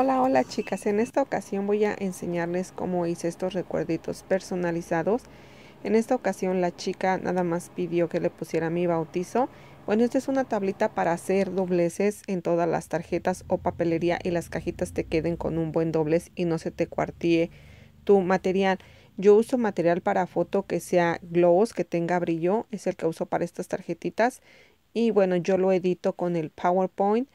Hola, hola chicas, en esta ocasión voy a enseñarles cómo hice estos recuerditos personalizados. En esta ocasión la chica nada más pidió que le pusiera mi bautizo. Bueno, esta es una tablita para hacer dobleces en todas las tarjetas o papelería y las cajitas te queden con un buen doblez y no se te cuartíe tu material. Yo uso material para foto que sea gloss, que tenga brillo, es el que uso para estas tarjetitas. Y bueno, yo lo edito con el PowerPoint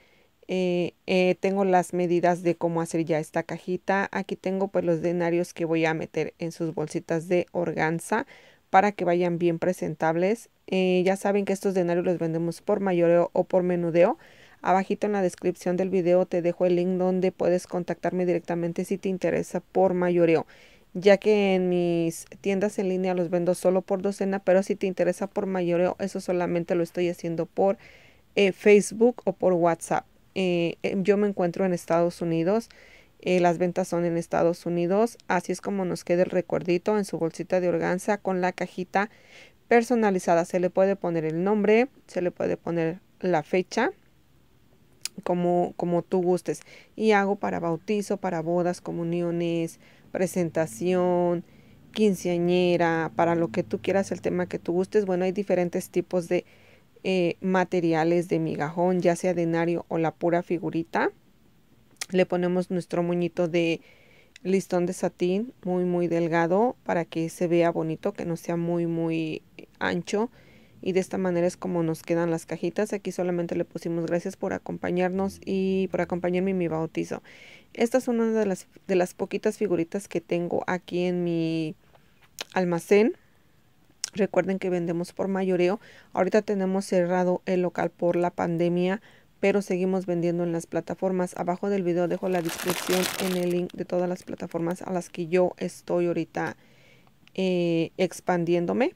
eh, eh, tengo las medidas de cómo hacer ya esta cajita. Aquí tengo pues los denarios que voy a meter en sus bolsitas de organza para que vayan bien presentables. Eh, ya saben que estos denarios los vendemos por mayoreo o por menudeo. Abajito en la descripción del video te dejo el link donde puedes contactarme directamente si te interesa por mayoreo. Ya que en mis tiendas en línea los vendo solo por docena, pero si te interesa por mayoreo, eso solamente lo estoy haciendo por Facebook o por WhatsApp. Eh, em, yo me encuentro en Estados Unidos. Eh, las ventas son en Estados Unidos. Así es como nos queda el recuerdito en su bolsita de organza con la cajita personalizada. Se le puede poner el nombre, se le puede poner la fecha, como, como tú gustes. Y hago para bautizo, para bodas, comuniones, presentación, quinceañera, para lo que tú quieras, el tema que tú gustes. Bueno, hay diferentes tipos de eh, materiales de migajón, ya sea denario o la pura figurita. Le ponemos nuestro moñito de listón de satín muy muy delgado para que se vea bonito, que no sea muy muy ancho. Y de esta manera es como nos quedan las cajitas. Aquí solamente le pusimos gracias por acompañarnos y por acompañarme en mi bautizo. Esta es una de las, de las poquitas figuritas que tengo aquí en mi almacén Recuerden que vendemos por mayoreo. Ahorita tenemos cerrado el local por la pandemia, pero seguimos vendiendo en las plataformas. Abajo del video dejo la descripción en el link de todas las plataformas a las que yo estoy ahorita eh, expandiéndome.